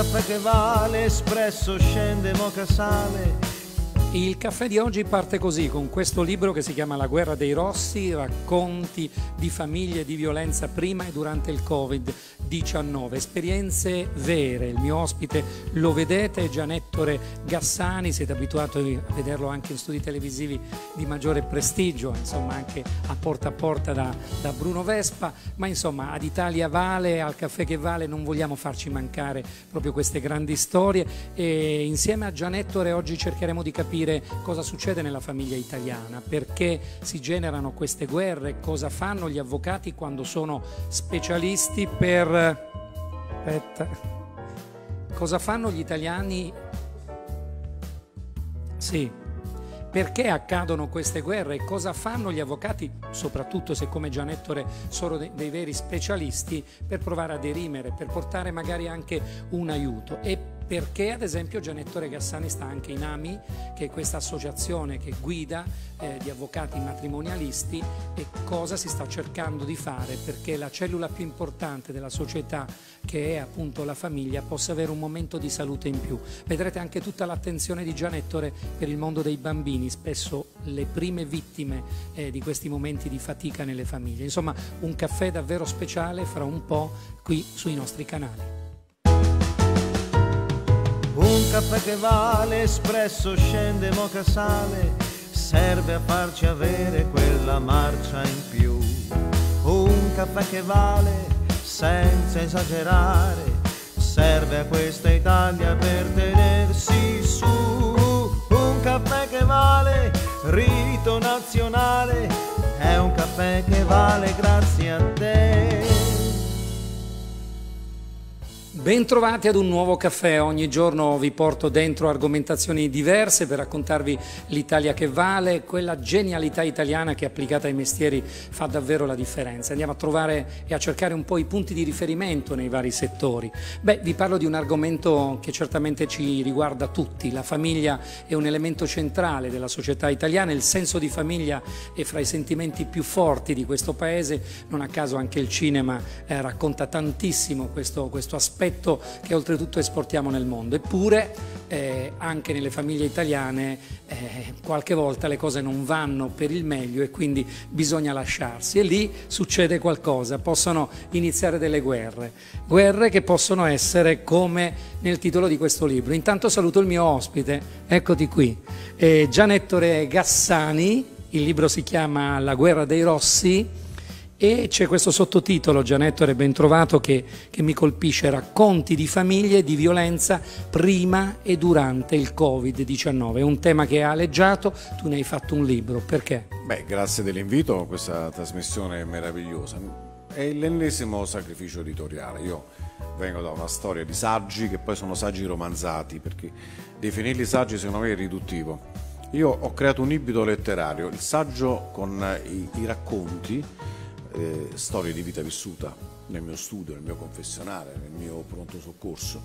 caffè che vale, espresso scende, moca sale il caffè di oggi parte così, con questo libro che si chiama La guerra dei rossi, racconti di famiglie di violenza prima e durante il Covid-19, esperienze vere. Il mio ospite lo vedete, è Gianettore Gassani, siete abituati a vederlo anche in studi televisivi di maggiore prestigio, insomma anche a porta a porta da, da Bruno Vespa, ma insomma ad Italia Vale, al caffè che vale, non vogliamo farci mancare proprio queste grandi storie e insieme a Gianettore oggi cercheremo di capire capire cosa succede nella famiglia italiana, perché si generano queste guerre, cosa fanno gli avvocati quando sono specialisti per... Aspetta. Cosa fanno gli italiani? Sì, perché accadono queste guerre e cosa fanno gli avvocati, soprattutto se come Gian Ettore sono dei, dei veri specialisti, per provare a derimere, per portare magari anche un aiuto. E perché ad esempio Gianettore Gassani sta anche in AMI, che è questa associazione che guida eh, di avvocati matrimonialisti e cosa si sta cercando di fare perché la cellula più importante della società che è appunto la famiglia possa avere un momento di salute in più. Vedrete anche tutta l'attenzione di Gianettore per il mondo dei bambini, spesso le prime vittime eh, di questi momenti di fatica nelle famiglie. Insomma, un caffè davvero speciale fra un po' qui sui nostri canali caffè che vale, espresso scende moca sale, serve a farci avere quella marcia in più. Un caffè che vale, senza esagerare, serve a questa Italia per tenersi su. Un caffè che vale, rito nazionale, è un caffè che vale grazie a te. Bentrovati ad un nuovo caffè, ogni giorno vi porto dentro argomentazioni diverse per raccontarvi l'Italia che vale, quella genialità italiana che applicata ai mestieri fa davvero la differenza. Andiamo a trovare e a cercare un po' i punti di riferimento nei vari settori. Beh, vi parlo di un argomento che certamente ci riguarda tutti, la famiglia è un elemento centrale della società italiana, il senso di famiglia è fra i sentimenti più forti di questo paese, non a caso anche il cinema eh, racconta tantissimo questo, questo aspetto perfetto che oltretutto esportiamo nel mondo. Eppure eh, anche nelle famiglie italiane eh, qualche volta le cose non vanno per il meglio e quindi bisogna lasciarsi e lì succede qualcosa, possono iniziare delle guerre, guerre che possono essere come nel titolo di questo libro. Intanto saluto il mio ospite, eccoti qui, eh, Gianettore Gassani, il libro si chiama La guerra dei Rossi e c'è questo sottotitolo, Gianettore, ben trovato, che, che mi colpisce, racconti di famiglie di violenza prima e durante il Covid-19. È un tema che ha alleggiato, tu ne hai fatto un libro, perché? Beh, grazie dell'invito questa trasmissione è meravigliosa è l'ennesimo sacrificio editoriale. Io vengo da una storia di saggi che poi sono saggi romanzati, perché definirli saggi secondo me è riduttivo. Io ho creato un ibrido letterario, il saggio con i, i racconti eh, storie di vita vissuta nel mio studio, nel mio confessionale, nel mio pronto soccorso,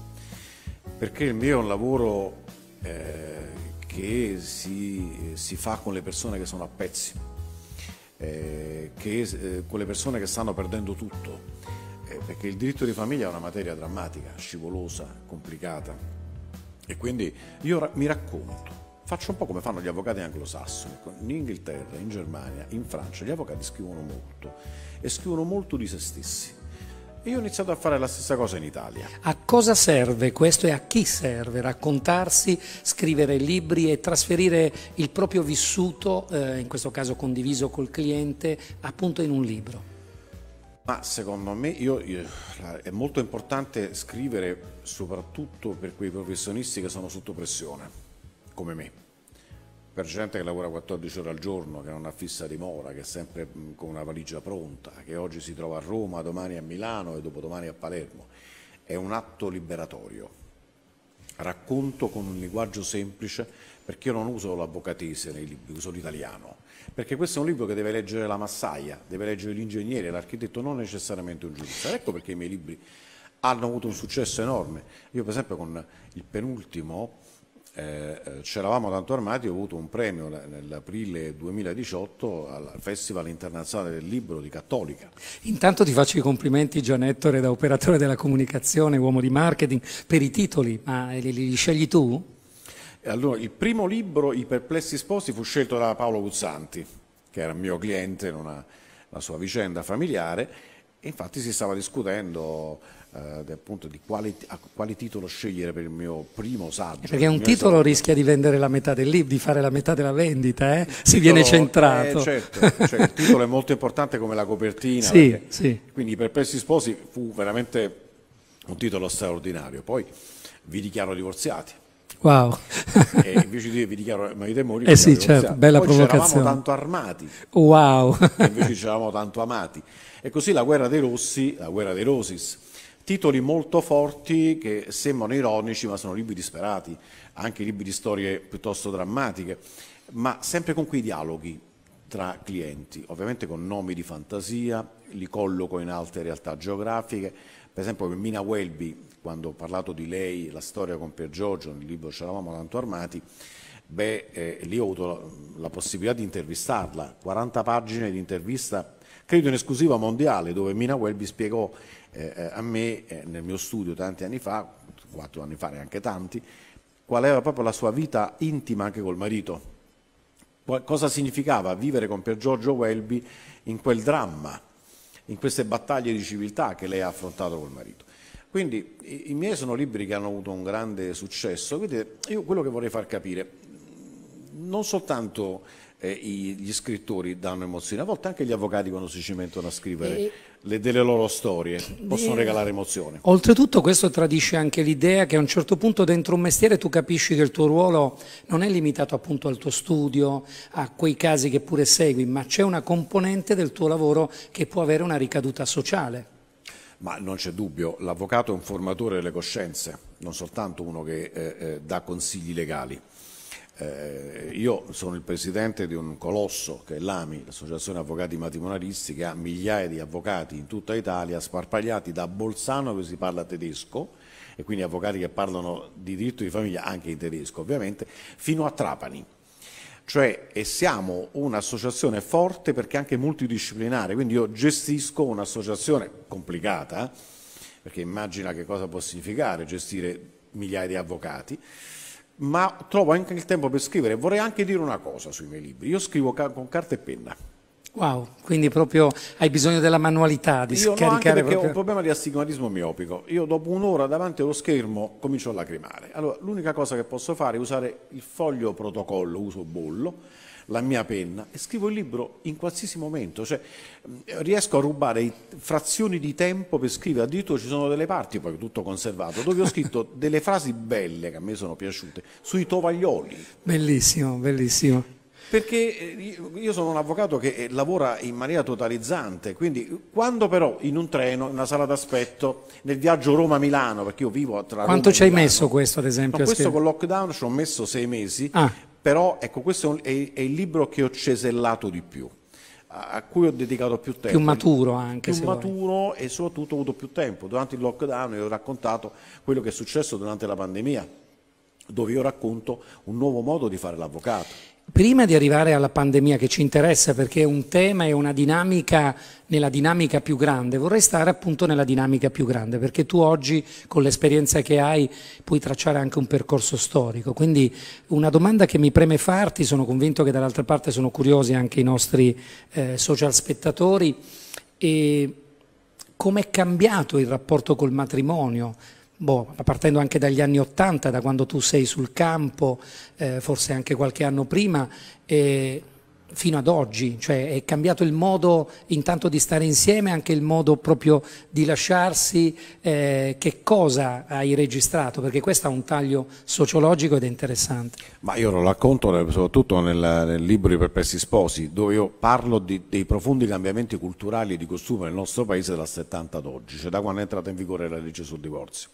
perché il mio è un lavoro eh, che si, si, fa con le persone che sono a pezzi, eh, che, eh, con le persone che stanno perdendo tutto, eh, perché il diritto di famiglia è una materia drammatica, scivolosa, complicata e quindi io ra mi racconto Faccio un po' come fanno gli avvocati anglosassoni. Ecco. In Inghilterra, in Germania, in Francia gli avvocati scrivono molto e scrivono molto di se stessi. E io ho iniziato a fare la stessa cosa in Italia. A cosa serve questo e a chi serve raccontarsi, scrivere libri e trasferire il proprio vissuto, eh, in questo caso condiviso col cliente, appunto in un libro? Ma secondo me io, io, è molto importante scrivere soprattutto per quei professionisti che sono sotto pressione come me, per gente che lavora 14 ore al giorno, che non ha fissa dimora, che è sempre mm, con una valigia pronta, che oggi si trova a Roma, domani a Milano e dopodomani a Palermo. È un atto liberatorio. Racconto con un linguaggio semplice perché io non uso l'avvocatese nei libri, uso l'italiano. Perché questo è un libro che deve leggere la massaia, deve leggere l'ingegnere, l'architetto, non necessariamente un giurista. Ecco perché i miei libri hanno avuto un successo enorme. Io per esempio con il penultimo eh, eh eravamo tanto armati, ho avuto un premio nell'aprile 2018 al Festival Internazionale del Libro di Cattolica. Intanto ti faccio i complimenti Gian Ettore da operatore della comunicazione, uomo di marketing, per i titoli, ma li, li scegli tu? Allora, il primo libro, I perplessi sposi, fu scelto da Paolo Guzzanti, che era mio cliente non ha la sua vicenda familiare, e infatti si stava discutendo eh, appunto di quale, quale, titolo scegliere per il mio primo saggio. Eh, perché un titolo saggio. rischia di vendere la metà del libro, di fare la metà della vendita, eh? se viene centrato. Eh, certo, cioè, il titolo è molto importante come la copertina. Sì, perché, sì. Quindi per Persi Sposi fu veramente un titolo straordinario. Poi vi dichiaro divorziati. Wow. e invece di vi dichiaro marito e moglie. Eh sì, certo, bella Poi provocazione. Eravamo tanto armati. Wow. e invece ci eravamo tanto amati. E così la guerra dei Rossi, la guerra dei Rosis, titoli molto forti che sembrano ironici ma sono libri disperati, anche libri di storie piuttosto drammatiche, ma sempre con quei dialoghi tra clienti, ovviamente con nomi di fantasia, li colloco in altre realtà geografiche, per esempio per Mina Welby, quando ho parlato di lei, la storia con Pier Giorgio, nel libro C'eravamo tanto armati, beh, eh, lì ho avuto la, la possibilità di intervistarla, 40 pagine di intervista, credo in esclusiva mondiale, dove Mina Welby spiegò eh, eh, a me eh, nel mio studio tanti anni fa, quattro anni fa neanche tanti, qual era proprio la sua vita intima anche col marito. Cosa significava vivere con Pier Giorgio Welby in quel dramma, in queste battaglie di civiltà che lei ha affrontato col marito. Quindi i, i miei sono libri che hanno avuto un grande successo, quindi io quello che vorrei far capire, non soltanto eh, gli scrittori danno emozioni, a volte anche gli avvocati quando si cimentano a scrivere. E le, delle loro storie possono regalare emozione. Oltretutto questo tradisce anche l'idea che a un certo punto dentro un mestiere tu capisci che il tuo ruolo non è limitato appunto al tuo studio, a quei casi che pure segui, ma c'è una componente del tuo lavoro che può avere una ricaduta sociale. Ma non c'è dubbio, l'avvocato è un formatore delle coscienze, non soltanto uno che eh, eh dà consigli legali. Eh, io sono il presidente di un colosso che è l'AMI, l'Associazione Avvocati Matrimonialisti, che ha migliaia di avvocati in tutta Italia, sparpagliati da Bolzano che si parla tedesco, e quindi avvocati che parlano di diritto di famiglia anche in tedesco ovviamente, fino a Trapani. Cioè siamo un'associazione forte perché anche multidisciplinare, quindi io gestisco un'associazione complicata, perché immagina che cosa può significare gestire migliaia di avvocati, ma trovo anche il tempo per scrivere. Vorrei anche dire una cosa sui miei libri. Io scrivo ca con carta e penna. Wow, quindi proprio hai bisogno della manualità di Io scaricare no, proprio... ho un problema di astigmatismo miopico. Io dopo un'ora davanti allo schermo comincio a lacrimare. Allora, l'unica cosa che posso fare è usare il foglio protocollo, uso bollo, la mia penna e scrivo il libro in qualsiasi momento, cioè riesco a rubare frazioni di tempo per scrivere, addirittura ci sono delle parti, poi tutto conservato, dove ho scritto delle frasi belle che a me sono piaciute, sui tovaglioli. Bellissimo, bellissimo. Perché eh, io sono un avvocato che eh, lavora in maniera totalizzante, quindi quando però in un treno, in una sala d'aspetto, nel viaggio Roma-Milano, perché io vivo tra... Quanto Roma ci hai Milano, messo questo ad esempio? No, questo con lockdown ci ho messo sei mesi, ah. però ecco questo è, un, è, è il libro che ho cesellato di più a cui ho dedicato più tempo. Più maturo anche. Più maturo vuoi. e soprattutto ho avuto più tempo. Durante il lockdown io ho raccontato quello che è successo durante la pandemia, dove io racconto un nuovo modo di fare l'avvocato prima di arrivare alla pandemia che ci interessa perché è un tema e una dinamica nella dinamica più grande, vorrei stare appunto nella dinamica più grande perché tu oggi con l'esperienza che hai puoi tracciare anche un percorso storico, quindi una domanda che mi preme farti, sono convinto che dall'altra parte sono curiosi anche i nostri eh, social spettatori, come è cambiato il rapporto col matrimonio? boh, partendo anche dagli anni Ottanta, da quando tu sei sul campo, eh, forse anche qualche anno prima, e fino ad oggi, cioè è cambiato il modo intanto di stare insieme, anche il modo proprio di lasciarsi, eh, che cosa hai registrato? Perché questo ha un taglio sociologico ed è interessante. Ma io lo racconto soprattutto nel, nel libro I perplessi sposi, dove io parlo di, dei profondi cambiamenti culturali e di costume nel nostro paese dal 70 ad oggi, cioè da quando è entrata in vigore la legge sul divorzio.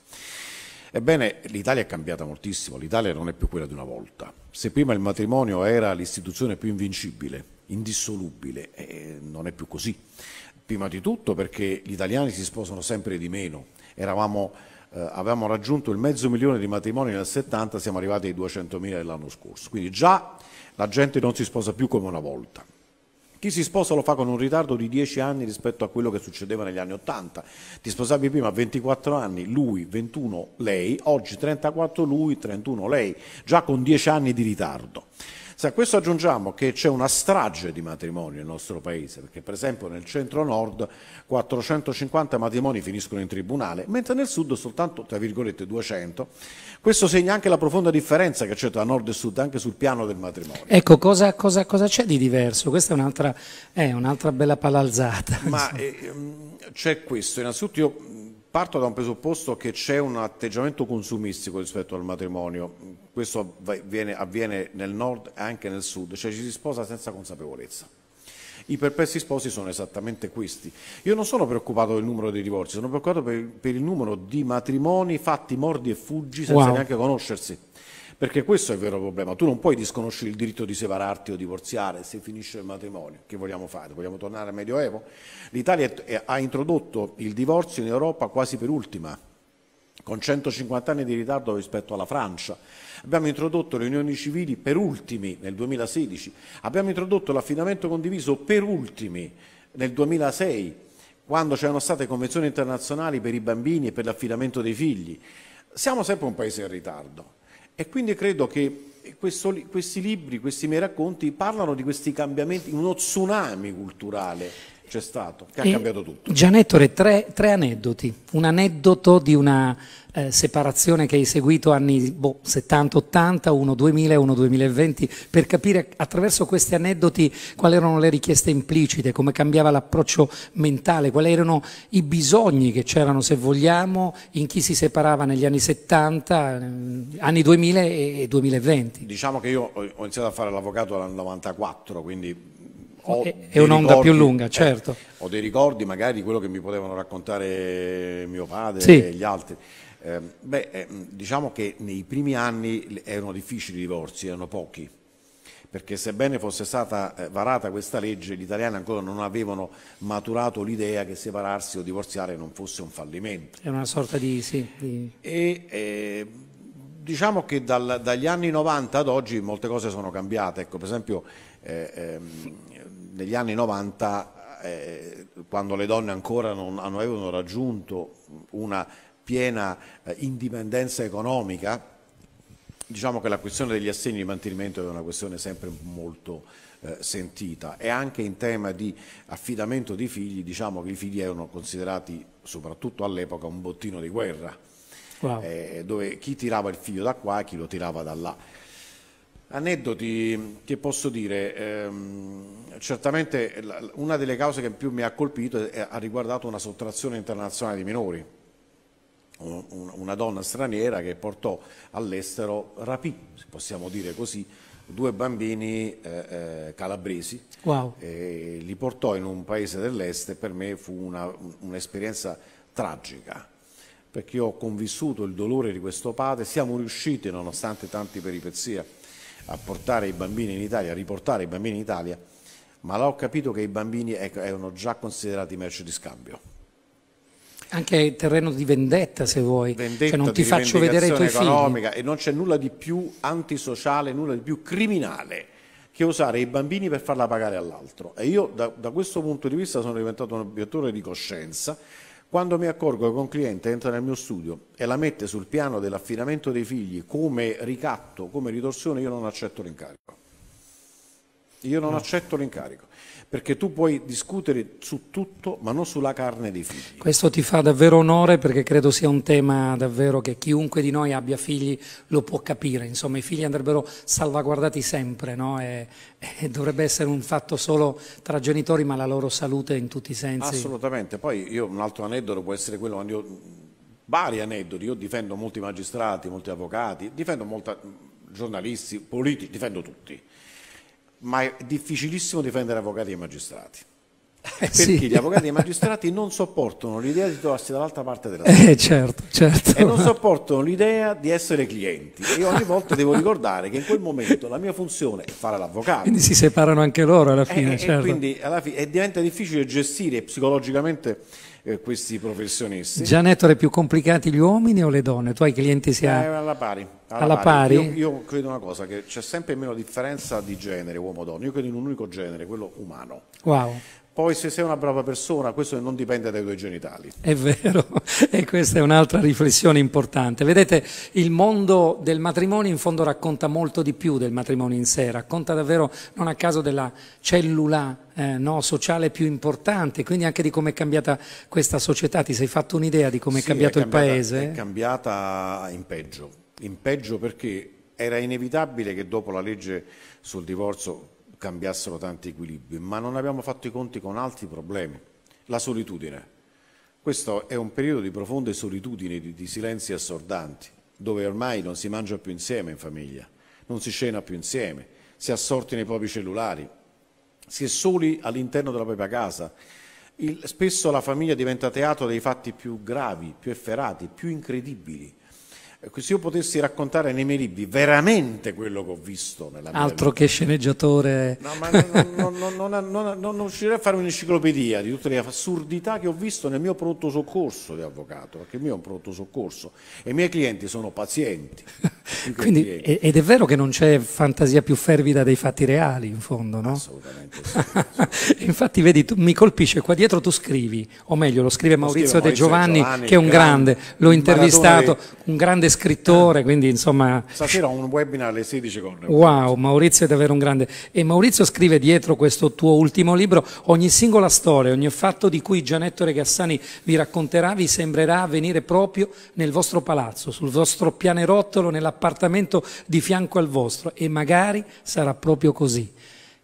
Ebbene, l'Italia è cambiata moltissimo, l'Italia non è più quella di una volta. Se prima il matrimonio era l'istituzione più invincibile, indissolubile, eh, non è più così. Prima di tutto perché gli italiani si sposano sempre di meno. Eravamo, eh, avevamo raggiunto il mezzo milione di matrimoni nel 70, siamo arrivati ai 200.000 dell'anno scorso. Quindi già la gente non si sposa più come una volta. Chi si sposa lo fa con un ritardo di 10 anni rispetto a quello che succedeva negli anni 80. Ti sposavi prima a 24 anni, lui 21, lei, oggi 34 lui, 31 lei, già con 10 anni di ritardo. Se a questo aggiungiamo che c'è una strage di matrimoni nel nostro paese, perché per esempio nel centro-nord 450 matrimoni finiscono in tribunale, mentre nel sud soltanto tra virgolette 200, questo segna anche la profonda differenza che c'è tra nord e sud anche sul piano del matrimonio. Ecco, cosa, c'è di diverso? Questa è un'altra, eh, un bella palalzata. Ma eh, c'è questo, innanzitutto io Parto da un presupposto che c'è un atteggiamento consumistico rispetto al matrimonio, questo avviene, avviene nel nord e anche nel sud, cioè ci si sposa senza consapevolezza. I perplessi sposi sono esattamente questi. Io non sono preoccupato del numero dei divorzi, sono preoccupato per, per il numero di matrimoni fatti mordi e fuggi senza wow. neanche conoscersi. Perché questo è il vero problema. Tu non puoi disconoscere il diritto di separarti o divorziare se finisce il matrimonio. Che vogliamo fare? Vogliamo tornare al Medioevo? L'Italia ha introdotto il divorzio in Europa quasi per ultima con 150 anni di ritardo rispetto alla Francia. Abbiamo introdotto le unioni civili per ultimi nel 2016, abbiamo introdotto l'affidamento condiviso per ultimi nel 2006, quando c'erano state convenzioni internazionali per i bambini e per l'affidamento dei figli. Siamo sempre un paese in ritardo. E quindi credo che questo, questi libri, questi miei racconti parlano di questi cambiamenti, uno tsunami culturale c'è stato, che e ha cambiato tutto. Gianettore, tre, tre aneddoti. Un aneddoto di una eh, separazione che hai seguito anni boh, 70-80, uno 2000 e uno 2020, per capire attraverso questi aneddoti quali erano le richieste implicite, come cambiava l'approccio mentale, quali erano i bisogni che c'erano, se vogliamo, in chi si separava negli anni 70, ehm, anni 2000 e 2020. Diciamo che io ho iniziato a fare l'avvocato nel 94, quindi ho è un'onda più lunga, eh, certo. Eh, ho dei ricordi magari di quello che mi potevano raccontare mio padre sì. e gli altri. Eh, beh, ehm, diciamo che nei primi anni erano difficili i divorzi, erano pochi perché sebbene fosse stata eh, varata questa legge, gli italiani ancora non avevano maturato l'idea che separarsi o divorziare non fosse un fallimento. È una sorta di... Sì, di... E, eh, diciamo che dal, dagli anni 90 ad oggi molte cose sono cambiate, ecco, per esempio eh, ehm, negli anni 90, eh, quando le donne ancora non, non avevano raggiunto una piena eh, indipendenza economica, diciamo che la questione degli assegni di mantenimento è una questione sempre molto eh, sentita e anche in tema di affidamento di figli diciamo che i figli erano considerati soprattutto all'epoca un bottino di guerra wow. eh, dove chi tirava il figlio da qua e chi lo tirava da là Aneddoti che posso dire, ehm, certamente una delle cause che più mi ha colpito è, ha riguardato una sottrazione internazionale di minori, una donna straniera che portò all'estero, rapì, possiamo dire così, due bambini eh, eh calabresi, wow. li portò in un paese dell'est e per me fu un'esperienza tragica perché ho convissuto il dolore di questo padre, siamo riusciti nonostante tante peripezie a portare i bambini in Italia, a riportare i bambini in Italia, ma là ho capito che i bambini erano già considerati merce di scambio. Anche terreno di vendetta, se vuoi. Cioè, vendetta, cioè non ti faccio vedere i tuoi economica, figli. E non c'è nulla di più antisociale, nulla di più criminale che usare i bambini per farla pagare all'altro. E io da, da questo punto di vista sono diventato un obiettore di coscienza quando mi accorgo che un cliente entra nel mio studio e la mette sul piano dell'affidamento dei figli come ricatto, come ritorsione, io non accetto l'incarico. Io non no. accetto l'incarico perché tu puoi discutere su tutto ma non sulla carne dei figli. Questo ti fa davvero onore perché credo sia un tema davvero che chiunque di noi abbia figli lo può capire, insomma i figli andrebbero salvaguardati sempre no? e, e dovrebbe essere un fatto solo tra genitori ma la loro salute in tutti i sensi. Assolutamente, poi io un altro aneddoto può essere quello quando io vari aneddoti, io difendo molti magistrati, molti avvocati, difendo molti giornalisti, politici, difendo tutti ma è difficilissimo difendere avvocati e magistrati. Eh, perché sì. gli avvocati e i magistrati non sopportano l'idea di trovarsi dall'altra parte della eh, strada eh, certo, certo. e non sopportano l'idea di essere clienti e ogni volta devo ricordare che in quel momento la mia funzione è fare l'avvocato quindi si separano anche loro alla eh, fine, e, certo. e quindi alla fine, e diventa difficile gestire psicologicamente eh, questi professionisti Gianetto è più complicati gli uomini o le donne? tu hai clienti sia eh, alla pari, alla alla pari. pari. Io, io credo una cosa che c'è sempre meno differenza di genere uomo-donna io credo in un unico genere, quello umano wow poi se sei una brava persona, questo non dipende dai tuoi genitali. È vero, e questa è un'altra riflessione importante. Vedete, il mondo del matrimonio in fondo racconta molto di più del matrimonio in sé, racconta davvero non a caso della cellula eh, no, sociale più importante, quindi anche di come è cambiata questa società. Ti sei fatto un'idea di come sì, è cambiato il paese? È cambiata in peggio, in peggio perché era inevitabile che dopo la legge sul divorzio cambiassero tanti equilibri, ma non abbiamo fatto i conti con altri problemi. La solitudine. Questo è un periodo di profonde solitudini, di, di silenzi assordanti, dove ormai non si mangia più insieme in famiglia, non si scena più insieme, si è assorti nei propri cellulari, si è soli all'interno della propria casa. Il, spesso la famiglia diventa teatro dei fatti più gravi, più efferati, più incredibili Ecco, se io potessi raccontare nei miei libri veramente quello che ho visto nella mia Altro vita, che sceneggiatore. No, ma non, non, non, non, riuscirei a fare un'enciclopedia di tutte le assurdità che ho visto nel mio pronto soccorso di avvocato, perché il mio è un pronto soccorso e i miei clienti sono pazienti. Quindi, clienti. ed è vero che non c'è fantasia più fervida dei fatti reali, in fondo, no? Assolutamente sì. Infatti, vedi, tu, mi colpisce, qua dietro tu scrivi, o meglio, lo scrive Maurizio, lo scrive Maurizio De Giovanni, Giovanni, che è un grande, grande l'ho intervistato, un grande grande scrittore, quindi insomma... Stasera ho un webinar alle 16 con... Wow, Maurizio è davvero un grande... E Maurizio scrive dietro questo tuo ultimo libro ogni singola storia, ogni fatto di cui Gianettore Gassani vi racconterà vi sembrerà avvenire proprio nel vostro palazzo, sul vostro pianerottolo, nell'appartamento di fianco al vostro e magari sarà proprio così.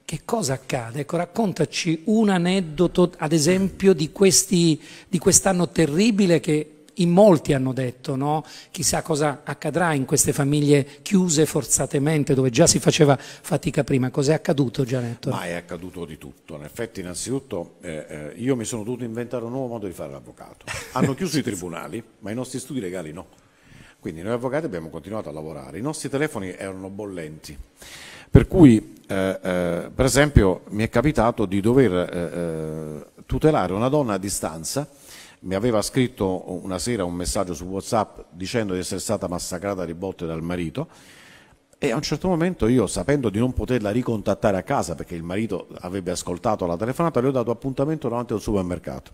Che cosa accade? Ecco, raccontaci un aneddoto, ad esempio, di, questi, di quest'anno terribile che in molti hanno detto, no? chissà cosa accadrà in queste famiglie chiuse forzatamente, dove già si faceva fatica prima. Cos'è accaduto Gianetto? Ma è accaduto di tutto. In effetti, innanzitutto, eh, eh, io mi sono dovuto inventare un nuovo modo di fare l'avvocato. Hanno chiuso i tribunali, ma i nostri studi legali no. Quindi noi avvocati abbiamo continuato a lavorare. I nostri telefoni erano bollenti. Per cui, eh, eh, per esempio, mi è capitato di dover eh, eh, tutelare una donna a distanza mi aveva scritto una sera un messaggio su Whatsapp dicendo di essere stata massacrata di botte dal marito e a un certo momento io, sapendo di non poterla ricontattare a casa perché il marito avrebbe ascoltato la telefonata, le ho dato appuntamento davanti al supermercato.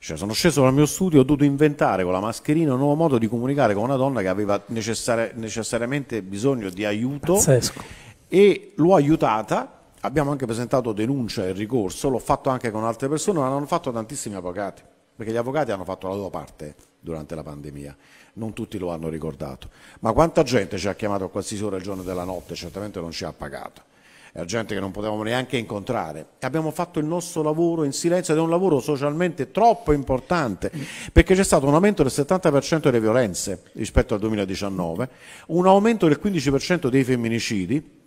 Cioè, sono sceso dal mio studio, ho dovuto inventare con la mascherina un nuovo modo di comunicare con una donna che aveva necessari- necessariamente bisogno di aiuto Pazzesco. e l'ho aiutata abbiamo anche presentato denuncia e ricorso, l'ho fatto anche con altre persone, ma l'hanno fatto tantissimi avvocati, perché gli avvocati hanno fatto la loro parte durante la pandemia, non tutti lo hanno ricordato. Ma quanta gente ci ha chiamato a qualsiasi ora il giorno della notte, certamente non ci ha pagato. È gente che non potevamo neanche incontrare. Abbiamo fatto il nostro lavoro in silenzio ed è un lavoro socialmente troppo importante perché c'è stato un aumento del 70% delle violenze rispetto al 2019, un aumento del 15% dei femminicidi,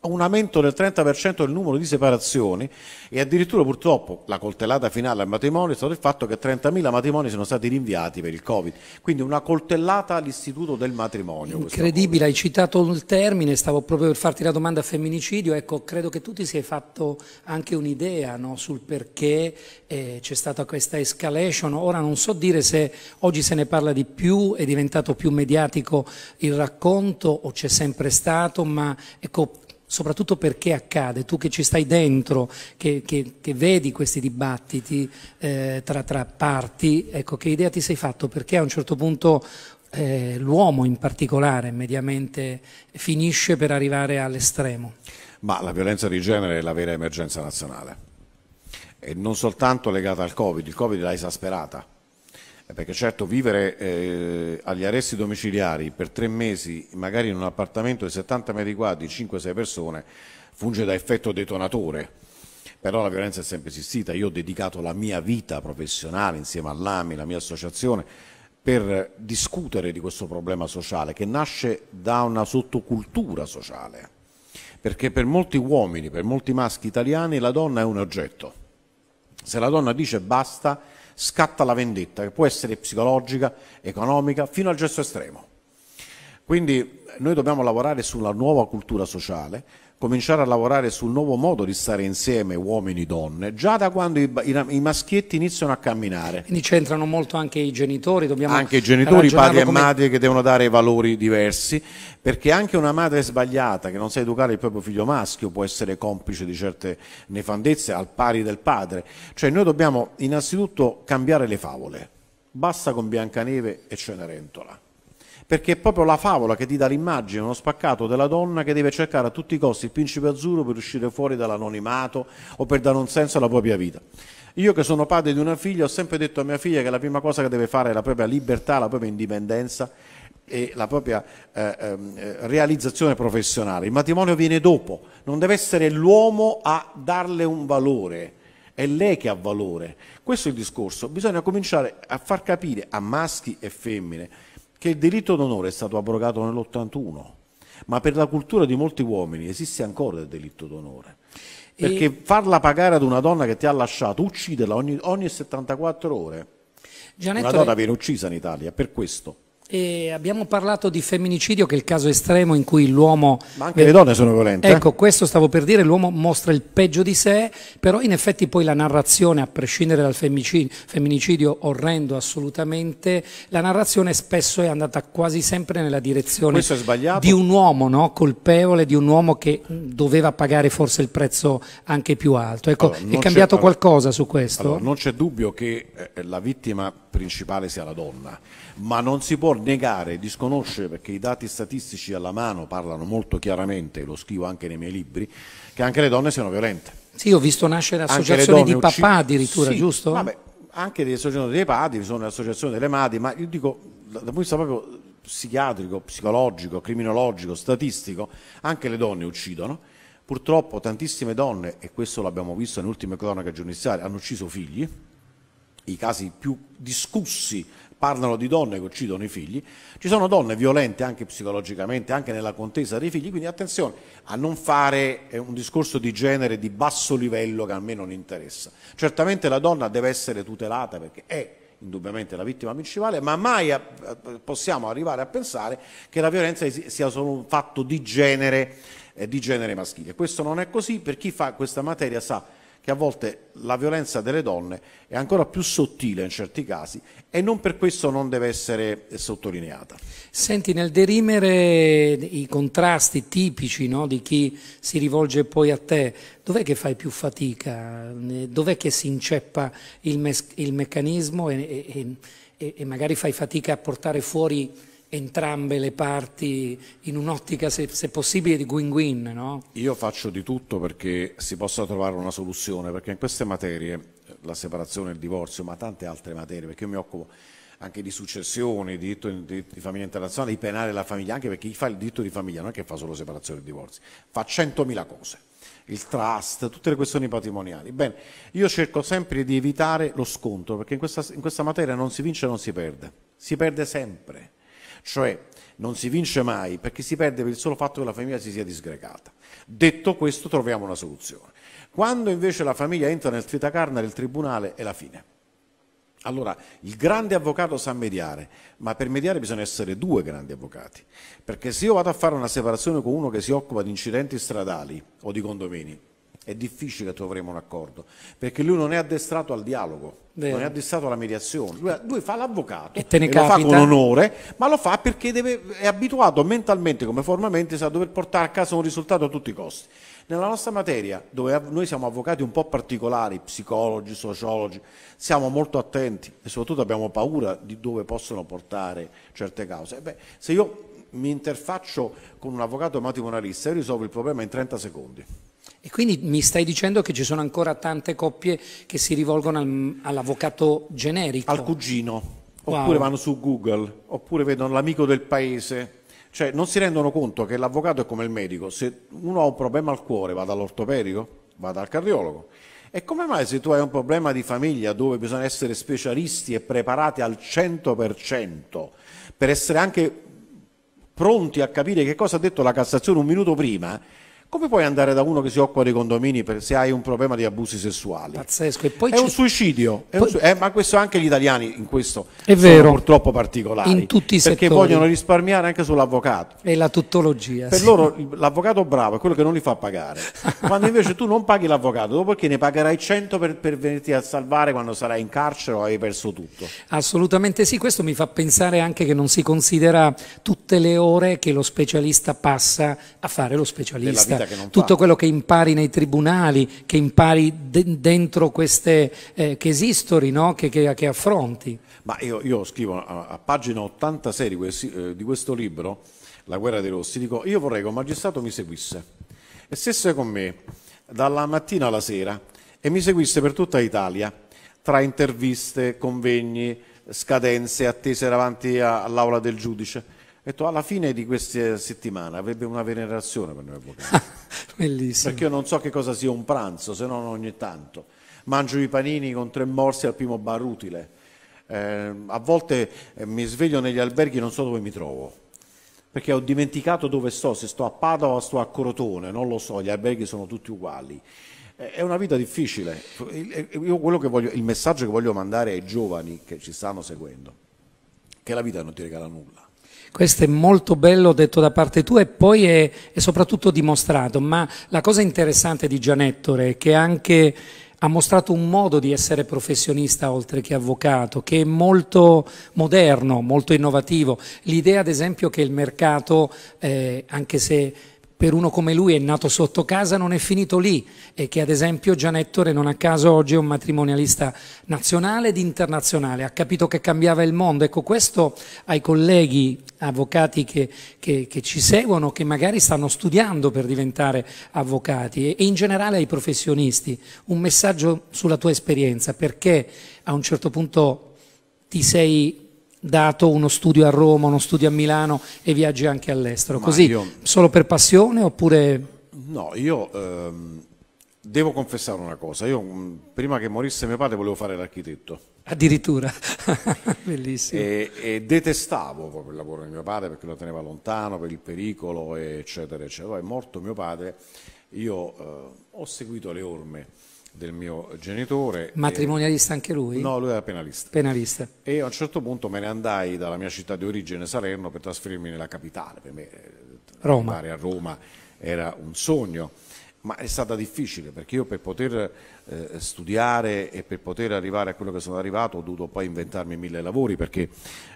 un aumento del 30% del numero di separazioni e addirittura purtroppo la coltellata finale al matrimonio è stato il fatto che 30.000 matrimoni sono stati rinviati per il Covid, quindi una coltellata all'istituto del matrimonio. Incredibile, hai citato il termine, stavo proprio per farti la domanda a femminicidio, ecco credo che tu ti sei fatto anche un'idea no, sul perché eh, c'è stata questa escalation, ora non so dire se oggi se ne parla di più, è diventato più mediatico il racconto o c'è sempre stato, ma ecco soprattutto perché accade, tu che ci stai dentro, che, che, che vedi questi dibattiti eh, tra, tra, parti, ecco, che idea ti sei fatto? Perché a un certo punto eh, l'uomo in particolare mediamente finisce per arrivare all'estremo? Ma la violenza di genere è la vera emergenza nazionale e non soltanto legata al Covid, il Covid l'ha esasperata eh, perché certo vivere eh, agli arresti domiciliari per tre mesi, magari in un appartamento di 70 metri quadri, 5-6 persone, funge da effetto detonatore. Però la violenza è sempre esistita. Io ho dedicato la mia vita professionale insieme all'AMI, la mia associazione, per discutere di questo problema sociale che nasce da una sottocultura sociale. Perché per molti uomini, per molti maschi italiani, la donna è un oggetto. Se la donna dice basta, scatta la vendetta, che può essere psicologica, economica, fino al gesto estremo. Quindi noi dobbiamo lavorare sulla nuova cultura sociale, cominciare a lavorare sul nuovo modo di stare insieme uomini-donne, e già da quando i, i, i, maschietti iniziano a camminare. Quindi c'entrano molto anche i genitori, dobbiamo Anche i genitori, padri come... e madri che devono dare valori diversi, perché anche una madre sbagliata che non sa educare il proprio figlio maschio può essere complice di certe nefandezze al pari del padre. Cioè noi dobbiamo innanzitutto cambiare le favole. Basta con Biancaneve e Cenerentola perché è proprio la favola che ti dà l'immagine, uno spaccato della donna che deve cercare a tutti i costi il principe azzurro per uscire fuori dall'anonimato o per dare un senso alla propria vita. Io che sono padre di una figlia ho sempre detto a mia figlia che la prima cosa che deve fare è la propria libertà, la propria indipendenza e la propria eh, ehm, eh, realizzazione professionale. Il matrimonio viene dopo, non deve essere l'uomo a darle un valore, è lei che ha valore. Questo è il discorso, bisogna cominciare a far capire a maschi e femmine che il diritto d'onore è stato abrogato nell'81, ma per la cultura di molti uomini esiste ancora il delitto d'onore. Perché e... farla pagare ad una donna che ti ha lasciato, ucciderla ogni, ogni 74 ore. Gianetto una donna viene uccisa in Italia per questo. E abbiamo parlato di femminicidio, che è il caso estremo in cui l'uomo. Ma anche le donne sono violente. Ecco, eh? questo stavo per dire: l'uomo mostra il peggio di sé, però in effetti poi la narrazione, a prescindere dal femminicidio, femminicidio orrendo assolutamente, la narrazione spesso è andata quasi sempre nella direzione di un uomo no? colpevole, di un uomo che doveva pagare forse il prezzo anche più alto. Ecco, allora, è cambiato qualcosa su questo? Allora, non c'è dubbio che eh, la vittima principale sia la donna, ma non si può negare, disconoscere, perché i dati statistici alla mano parlano molto chiaramente, lo scrivo anche nei miei libri, che anche le donne siano violente. Sì, ho visto nascere associazioni di papà addirittura, sì, giusto? Vabbè, anche delle associazioni dei padri, sono le associazioni delle madri, ma io dico, dal punto di vista proprio psichiatrico, psicologico, criminologico, statistico, anche le donne uccidono. Purtroppo tantissime donne, e questo l'abbiamo visto nelle ultime cronache giudiziarie, hanno ucciso figli, i casi più discussi parlano di donne che uccidono i figli, ci sono donne violente anche psicologicamente, anche nella contesa dei figli, quindi attenzione a non fare eh, un discorso di genere di basso livello che a me non interessa. Certamente la donna deve essere tutelata perché è indubbiamente la vittima principale, ma mai eh, eh, possiamo arrivare a pensare che la violenza sia solo un fatto di genere, di genere maschile. Questo non è così, per chi fa questa materia sa che a volte la violenza delle donne è ancora più sottile in certi casi e non per questo non deve essere sottolineata. Senti, nel derimere i contrasti tipici no, di chi si rivolge poi a te, dov'è che fai più fatica? Dov'è che si inceppa il, il meccanismo e, e, e magari fai fatica a portare fuori entrambe le parti in un'ottica, se, se, possibile, di win-win. No? Io faccio di tutto perché si possa trovare una soluzione, perché in queste materie, eh, la separazione, il divorzio, ma tante altre materie, perché io mi occupo anche di successione, di diritto di famiglia internazionale, di penale della famiglia, anche perché chi fa il diritto di famiglia non è che fa solo separazione e divorzi, fa centomila cose il trust, tutte le questioni patrimoniali. Bene, io cerco sempre di evitare lo scontro, perché in questa, in questa materia non si vince e non si perde, si perde sempre. Cioè non si vince mai perché si perde per il solo fatto che la famiglia si sia disgregata. Detto questo troviamo una soluzione. Quando invece la famiglia entra nel tritacarna del tribunale è la fine. Allora, il grande avvocato sa mediare, ma per mediare bisogna essere due grandi avvocati, perché se io vado a fare una separazione con uno che si occupa di incidenti stradali o di condomini, è difficile che troveremo un accordo, perché lui non è addestrato al dialogo, Vero. non è addestrato alla mediazione, lui, lui fa l'avvocato, e, te ne e lo fa con onore, ma lo fa perché deve, è abituato mentalmente come formalmente a dover portare a casa un risultato a tutti i costi. Nella nostra materia, dove noi siamo avvocati un po' particolari, psicologi, sociologi, siamo molto attenti e soprattutto abbiamo paura di dove possono portare certe cause. Beh, se io mi interfaccio con un avvocato matrimonialista, io risolvo il problema in 30 secondi. E quindi mi stai dicendo che ci sono ancora tante coppie che si rivolgono al, all'avvocato generico? Al cugino, wow. oppure vanno su Google, oppure vedono l'amico del paese. Cioè non si rendono conto che l'avvocato è come il medico, se uno ha un problema al cuore va dall'ortopedico, va dal cardiologo. E come mai se tu hai un problema di famiglia dove bisogna essere specialisti e preparati al 100% per essere anche pronti a capire che cosa ha detto la Cassazione un minuto prima, come puoi andare da uno che si occupa dei condomini per, se hai un problema di abusi sessuali? Pazzesco. E poi è un suicidio, è un su... eh, ma questo anche gli italiani in questo è vero. purtroppo particolari. In tutti i perché settori. Perché vogliono risparmiare anche sull'avvocato. E la tuttologia. Per sì. loro l'avvocato bravo è quello che non li fa pagare. quando invece tu non paghi l'avvocato, dopo che ne pagherai 100 per, per venirti a salvare quando sarai in carcere o hai perso tutto? Assolutamente sì, questo mi fa pensare anche che non si considera tutte le ore che lo specialista passa a fare lo specialista tutto quello che impari nei tribunali, che impari de dentro queste eh, case no? che, che, che, affronti. Ma io, io scrivo a, a, pagina 86 di, quel, eh, di questo libro, La guerra dei rossi, dico io vorrei che un magistrato mi seguisse e stesse con me dalla mattina alla sera e mi seguisse per tutta Italia tra interviste, convegni, scadenze, attese davanti all'aula del giudice detto alla fine di questa settimana avrebbe una venerazione per noi avvocati. Bellissimo. Perché io non so che cosa sia un pranzo, se non ogni tanto. Mangio i panini con tre morsi al primo bar utile. Eh, a volte eh, mi sveglio negli alberghi e non so dove mi trovo. Perché ho dimenticato dove sto, se sto a Padova o sto a Corotone, non lo so, gli alberghi sono tutti uguali. è una vita difficile. Io, voglio, il messaggio che voglio mandare ai giovani che ci stanno seguendo, che la vita non ti regala nulla questo è molto bello detto da parte tua e poi è, è soprattutto dimostrato, ma la cosa interessante di Gianettore è che anche ha mostrato un modo di essere professionista oltre che avvocato, che è molto moderno, molto innovativo. L'idea ad esempio che il mercato, eh, anche se per uno come lui è nato sotto casa non è finito lì e che ad esempio Gian Ettore non a caso oggi è un matrimonialista nazionale ed internazionale, ha capito che cambiava il mondo. Ecco questo ai colleghi avvocati che, che, che ci seguono, che magari stanno studiando per diventare avvocati e, e in generale ai professionisti, un messaggio sulla tua esperienza, perché a un certo punto ti sei dato uno studio a Roma, uno studio a Milano e viaggi anche all'estero. Così, io... solo per passione oppure... No, io ehm, devo confessare una cosa. Io mm, prima che morisse mio padre volevo fare l'architetto. Addirittura, bellissimo. E, e, detestavo proprio il lavoro di mio padre perché lo teneva lontano, per il pericolo, eccetera, eccetera. È morto mio padre, io eh, ho seguito le orme del mio genitore. Matrimonialista e... anche lui? No, lui era penalista. penalista. E a un certo punto me ne andai dalla mia città di origine, Salerno, per trasferirmi nella capitale. Per me eh, Roma. andare a Roma era un sogno, ma è stata difficile perché io per poter eh, studiare e per poter arrivare a quello che sono arrivato ho dovuto poi inventarmi mille lavori perché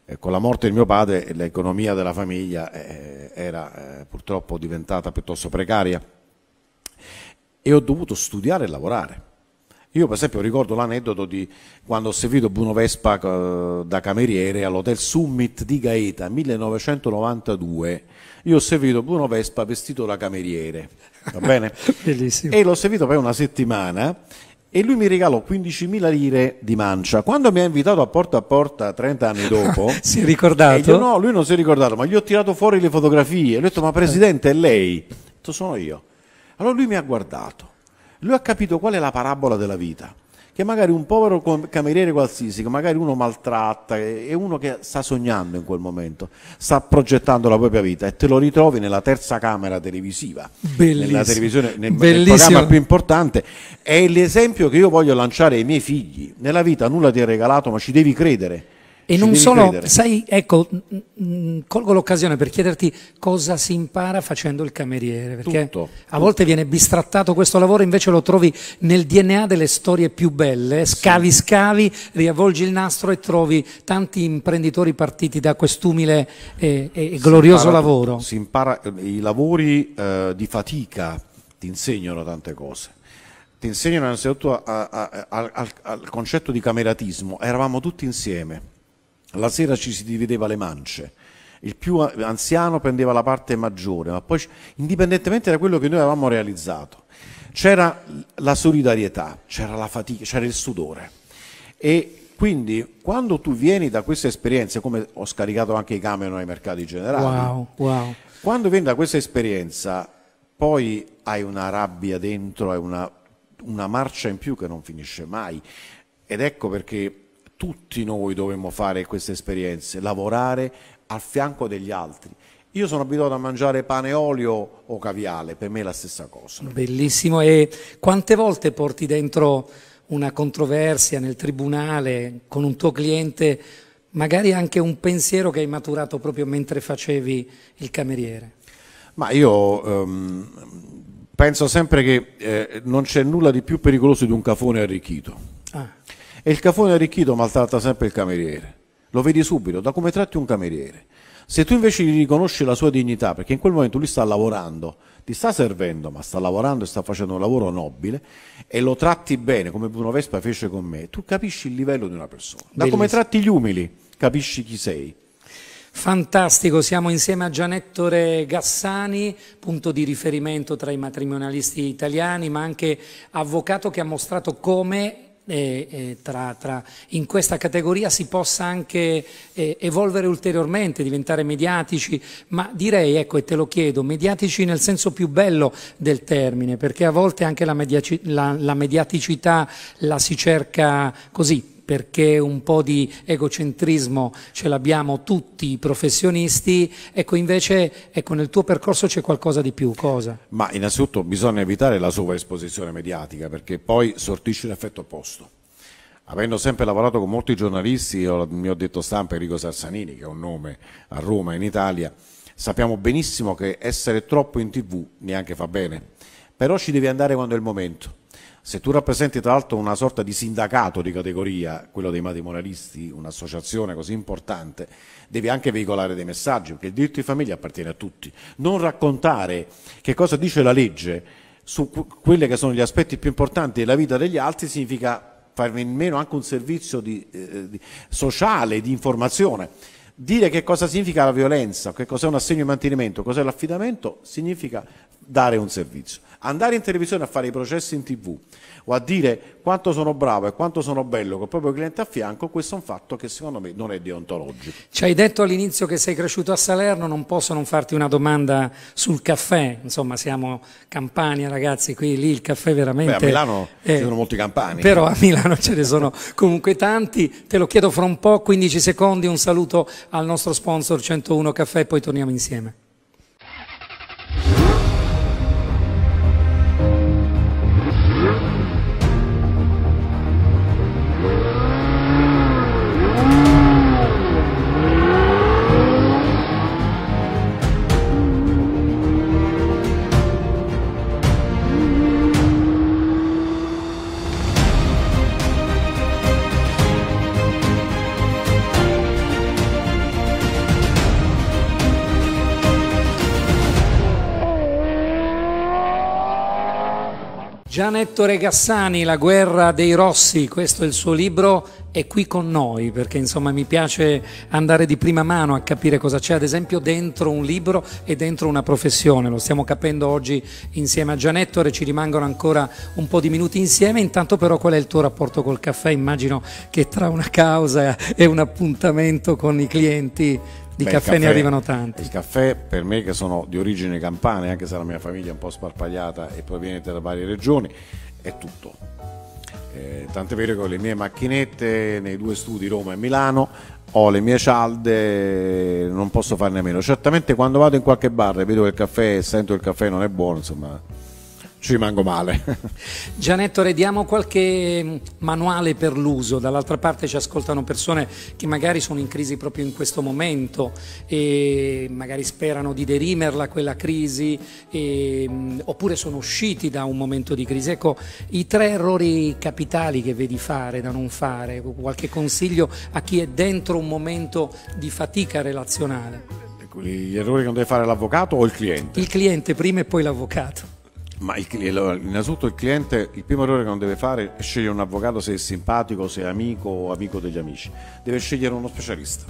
eh, con la morte di mio padre l'economia della famiglia eh, eh era eh, purtroppo diventata piuttosto precaria e ho dovuto studiare e lavorare io per esempio ricordo l'aneddoto di quando ho servito Bruno Vespa eh, da cameriere all'Hotel Summit di Gaeta 1992. Io ho servito Bruno Vespa vestito da cameriere, va bene? Bellissimo. E l'ho servito per una settimana e lui mi regalò 15.000 lire di mancia. Quando mi ha invitato a porta a porta 30 anni dopo, si è ricordato? Io, no, lui non si è ricordato, ma gli ho tirato fuori le fotografie. Gli ho detto, ma presidente, è lei? Ho detto, sono io. Allora lui mi ha guardato lui ha capito qual è la parabola della vita che magari un povero cameriere qualsiasi, che magari uno maltratta, è uno che sta sognando in quel momento, sta progettando la propria vita e te lo ritrovi nella terza camera televisiva, Bellissimo. nella televisione, nel, nel programma più importante. È l'esempio che io voglio lanciare ai miei figli. Nella vita nulla ti è regalato, ma ci devi credere e non sono, credere. sai, ecco, mh, colgo l'occasione per chiederti cosa si impara facendo il cameriere, perché tutto, a tutto. volte viene bistrattato questo lavoro, invece lo trovi nel DNA delle storie più belle, scavi sì. scavi, riavvolgi il nastro e trovi tanti imprenditori partiti da quest'umile e, e glorioso impara, lavoro. Si impara, eh, i lavori eh, di fatica ti insegnano tante cose ti insegnano innanzitutto a, a, a, al, al, concetto di cameratismo. Eravamo tutti insieme, la sera ci si divideva le mance il più anziano prendeva la parte maggiore, ma poi indipendentemente da quello che noi avevamo realizzato, c'era la solidarietà, c'era la fatica, c'era il sudore. E quindi quando tu vieni da questa esperienza, come ho scaricato anche i camion ai mercati generali, wow, wow. quando vieni da questa esperienza poi hai una rabbia dentro, hai una, una marcia in più che non finisce mai. Ed ecco perché tutti noi dovremmo fare queste esperienze, lavorare al fianco degli altri. Io sono abituato a mangiare pane olio o caviale, per me è la stessa cosa. Bellissimo, e quante volte porti dentro una controversia nel tribunale con un tuo cliente, magari anche un pensiero che hai maturato proprio mentre facevi il cameriere? Ma io ehm, penso sempre che eh, non c'è nulla di più pericoloso di un cafone arricchito Ah. E il cafone arricchito maltratta sempre il cameriere. Lo vedi subito, da come tratti un cameriere. Se tu invece gli riconosci la sua dignità, perché in quel momento lui sta lavorando, ti sta servendo, ma sta lavorando e sta facendo un lavoro nobile, e lo tratti bene, come Bruno Vespa fece con me, tu capisci il livello di una persona. Da Bellissimo. come tratti gli umili, capisci chi sei. Fantastico, siamo insieme a Gianettore Gassani, punto di riferimento tra i matrimonialisti italiani, ma anche avvocato che ha mostrato come eh, tra, tra, in questa categoria si possa anche eh, evolvere ulteriormente, diventare mediatici, ma direi, ecco e te lo chiedo, mediatici nel senso più bello del termine, perché a volte anche la, mediaci, la, la mediaticità la si cerca così, perché un po' di egocentrismo ce l'abbiamo tutti i professionisti, ecco invece ecco, nel tuo percorso c'è qualcosa di più, cosa? Ma innanzitutto bisogna evitare la sovraesposizione mediatica perché poi sortisce l'effetto opposto. Avendo sempre lavorato con molti giornalisti, io mi ho detto stampa Enrico Sarsanini, che è un nome a Roma e in Italia, sappiamo benissimo che essere troppo in tv neanche fa bene, però ci devi andare quando è il momento se tu rappresenti tra l'altro una sorta di sindacato di categoria, quello dei matrimonialisti, un'associazione così importante, devi anche veicolare dei messaggi, perché il diritto di famiglia appartiene a tutti. Non raccontare che cosa dice la legge su quelli che sono gli aspetti più importanti della vita degli altri significa farvi in meno anche un servizio di, eh, di, sociale, di informazione. Dire che cosa significa la violenza, che cos'è un assegno di mantenimento, cos'è l'affidamento, significa dare un servizio. Andare in televisione a fare i processi in tv o a dire quanto sono bravo e quanto sono bello col proprio cliente a fianco, questo è un fatto che secondo me non è deontologico. Ci hai detto all'inizio che sei cresciuto a Salerno, non posso non farti una domanda sul caffè, insomma siamo Campania ragazzi, qui lì il caffè veramente... Beh, a Milano eh, ci sono molti campani. Però a Milano ce ne sono comunque tanti, te lo chiedo fra un po', 15 secondi, un saluto al nostro sponsor 101 Caffè e poi torniamo insieme. Gian Ettore Gassani, La guerra dei Rossi, questo è il suo libro, è qui con noi perché insomma mi piace andare di prima mano a capire cosa c'è ad esempio dentro un libro e dentro una professione, lo stiamo capendo oggi insieme a Gian Ettore, ci rimangono ancora un po' di minuti insieme, intanto però qual è il tuo rapporto col caffè? Immagino che tra una causa e un appuntamento con i clienti di Beh, caffè, caffè, ne arrivano tanti. Il caffè per me che sono di origine campane, anche se la mia famiglia è un po' sparpagliata e proviene da varie regioni, è tutto. Eh, tant'è vero che ho le mie macchinette nei due studi Roma e Milano, ho le mie cialde, non posso farne a meno. Certamente quando vado in qualche bar e vedo che il caffè, sento il caffè non è buono, insomma ci rimango male. Gianetto, rediamo qualche manuale per l'uso. Dall'altra parte ci ascoltano persone che magari sono in crisi proprio in questo momento e magari sperano di derimerla quella crisi e, mm, oppure sono usciti da un momento di crisi. Ecco, i tre errori capitali che vedi fare, da non fare, qualche consiglio a chi è dentro un momento di fatica relazionale. Ecco, gli errori che non deve fare l'avvocato o il cliente? Il cliente prima e poi l'avvocato. Ma il, innanzitutto il cliente, il primo errore che non deve fare è scegliere un avvocato se è simpatico, se è amico o amico degli amici. Deve scegliere uno specialista,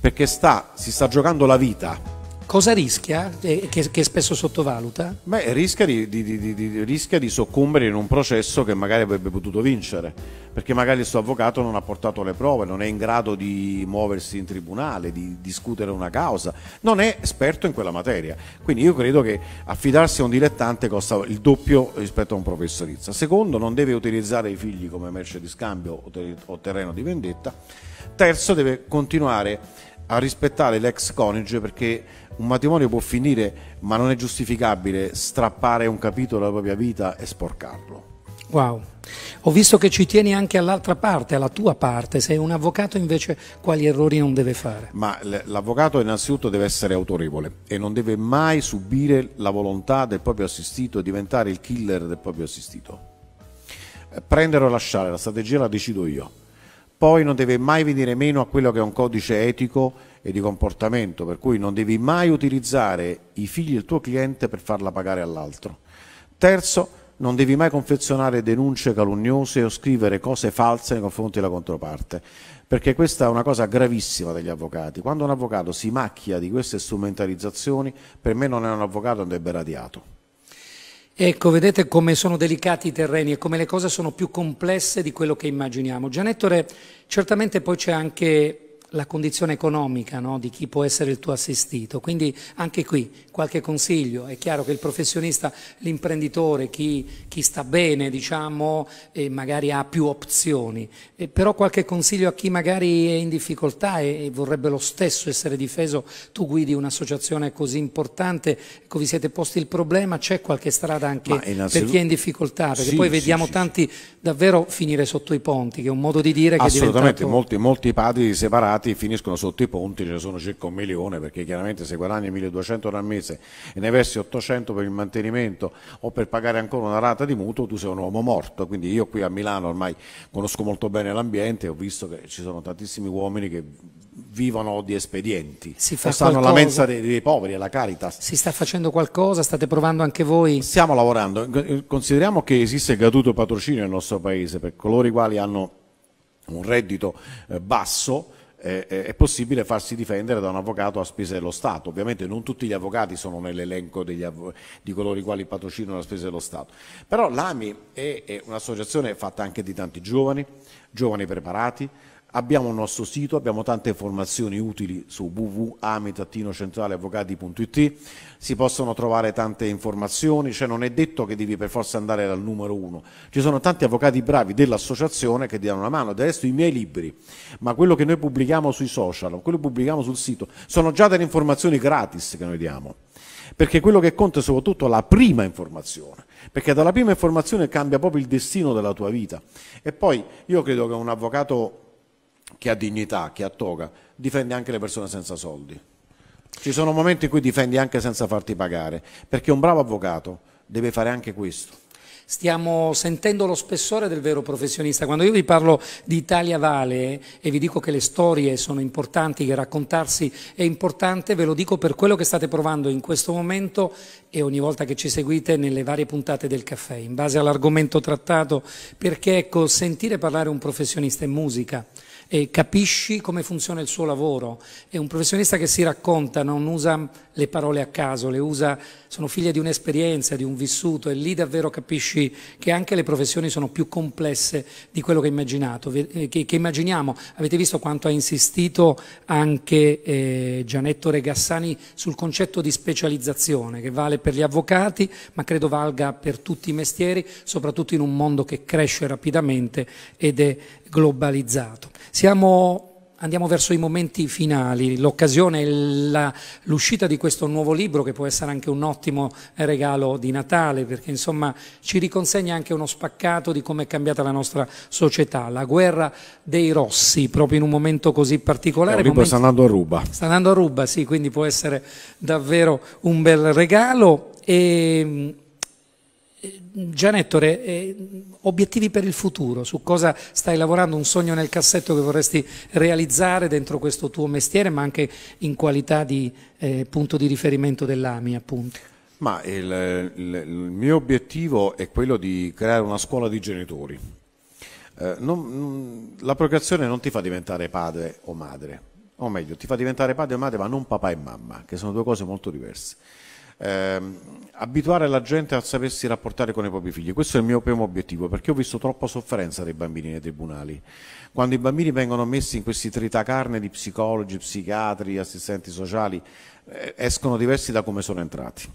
perché sta, si sta giocando la vita Cosa rischia, eh, che, che, spesso sottovaluta? Beh, rischia di, di, di, rischia di, soccombere in un processo che magari avrebbe potuto vincere, perché magari il suo avvocato non ha portato le prove, non è in grado di muoversi in tribunale, di discutere una causa, non è esperto in quella materia. Quindi io credo che affidarsi a un dilettante costa il doppio rispetto a un professorista. Secondo, non deve utilizzare i figli come merce di scambio o terreno di vendetta. Terzo, deve continuare a rispettare l'ex coniuge perché un matrimonio può finire, ma non è giustificabile strappare un capitolo della propria vita e sporcarlo. Wow. Ho visto che ci tieni anche all'altra parte, alla tua parte. Sei un avvocato invece quali errori non deve fare? Ma l'avvocato innanzitutto deve essere autorevole e non deve mai subire la volontà del proprio assistito e diventare il killer del proprio assistito. Eh, prendere o lasciare, la strategia la decido io. Poi non deve mai venire meno a quello che è un codice etico e di comportamento, per cui non devi mai utilizzare i figli del tuo cliente per farla pagare all'altro. Terzo, non devi mai confezionare denunce calunniose o scrivere cose false nei confronti della controparte, perché questa è una cosa gravissima degli avvocati. Quando un avvocato si macchia di queste strumentalizzazioni, per me non è un avvocato, andrebbe radiato. Ecco, vedete come sono delicati i terreni e come le cose sono più complesse di quello che immaginiamo. Gianettore, certamente poi c'è anche la condizione economica no, di chi può essere il tuo assistito. Quindi anche qui qualche consiglio. È chiaro che il professionista, l'imprenditore, chi, chi, sta bene, diciamo, e eh, magari ha più opzioni. Eh, però qualche consiglio a chi magari è in difficoltà e, e vorrebbe lo stesso essere difeso. Tu guidi un'associazione così importante, ecco, vi siete posti il problema, c'è qualche strada anche per chi è in difficoltà? Perché sì, poi vediamo sì, tanti davvero finire sotto i ponti, che è un modo di dire che... Assolutamente, diventato... molti, molti padri separati immigrati finiscono sotto i ponti, ce ne sono circa un milione, perché chiaramente se guadagni 1200 euro al mese e ne versi 800 per il mantenimento o per pagare ancora una rata di mutuo, tu sei un uomo morto. Quindi io qui a Milano ormai conosco molto bene l'ambiente, ho visto che ci sono tantissimi uomini che vivono di espedienti, si fa stanno qualcosa. alla mensa dei, dei poveri, alla Caritas. Si sta facendo qualcosa? State provando anche voi? Stiamo lavorando. Eh, consideriamo che esiste il gratuito patrocinio nel nostro paese per coloro i quali hanno un reddito eh, basso eh, è possibile farsi difendere da un avvocato a spese dello Stato. Ovviamente non tutti gli avvocati sono nell'elenco di coloro i quali patrocinano la spesa dello Stato, però l'AMI è, è un'associazione fatta anche di tanti giovani, giovani preparati, Abbiamo il nostro sito, abbiamo tante informazioni utili su wwwami si possono trovare tante informazioni, cioè non è detto che devi per forza andare dal numero uno, ci sono tanti avvocati bravi dell'associazione che ti danno una mano, del resto i miei libri, ma quello che noi pubblichiamo sui social, quello che pubblichiamo sul sito, sono già delle informazioni gratis che noi diamo perché quello che conta è soprattutto la prima informazione, perché dalla prima informazione cambia proprio il destino della tua vita. E poi io credo che un avvocato che ha dignità, che ha toga, difende anche le persone senza soldi. Ci sono momenti in cui difendi anche senza farti pagare, perché un bravo avvocato deve fare anche questo. Stiamo sentendo lo spessore del vero professionista. Quando io vi parlo di Italia Vale e vi dico che le storie sono importanti, che raccontarsi è importante, ve lo dico per quello che state provando in questo momento e ogni volta che ci seguite nelle varie puntate del caffè, in base all'argomento trattato, perché ecco, sentire parlare un professionista è musica e capisci come funziona il suo lavoro. È un professionista che si racconta, non usa le parole a caso, le usa, sono figlie di un'esperienza, di un vissuto e lì davvero capisci che anche le professioni sono più complesse di quello che, immaginato, eh, che, che immaginiamo. Avete visto quanto ha insistito anche eh, Gianetto Regassani sul concetto di specializzazione che vale per gli avvocati ma credo valga per tutti i mestieri, soprattutto in un mondo che cresce rapidamente ed è globalizzato. Siamo, andiamo verso i momenti finali, l'occasione è l'uscita di questo nuovo libro che può essere anche un ottimo regalo di Natale perché insomma ci riconsegna anche uno spaccato di come è cambiata la nostra società, la guerra dei rossi proprio in un momento così particolare. Il libro momenti... sta andando a ruba. Sta andando a ruba, sì, quindi può essere davvero un bel regalo. E eh, Gian Ettore, eh, obiettivi per il futuro, su cosa stai lavorando, un sogno nel cassetto che vorresti realizzare dentro questo tuo mestiere, ma anche in qualità di eh, punto di riferimento dell'AMI, appunto. Ma il, il, il, mio obiettivo è quello di creare una scuola di genitori. Eh, la procreazione non ti fa diventare padre o madre, o meglio, ti fa diventare padre o madre, ma non papà e mamma, che sono due cose molto diverse ehm, abituare la gente a sapersi rapportare con i propri figli. Questo è il mio primo obiettivo, perché ho visto troppa sofferenza dei bambini nei tribunali. Quando i bambini vengono messi in questi tritacarne di psicologi, psichiatri, assistenti sociali, eh, escono diversi da come sono entrati.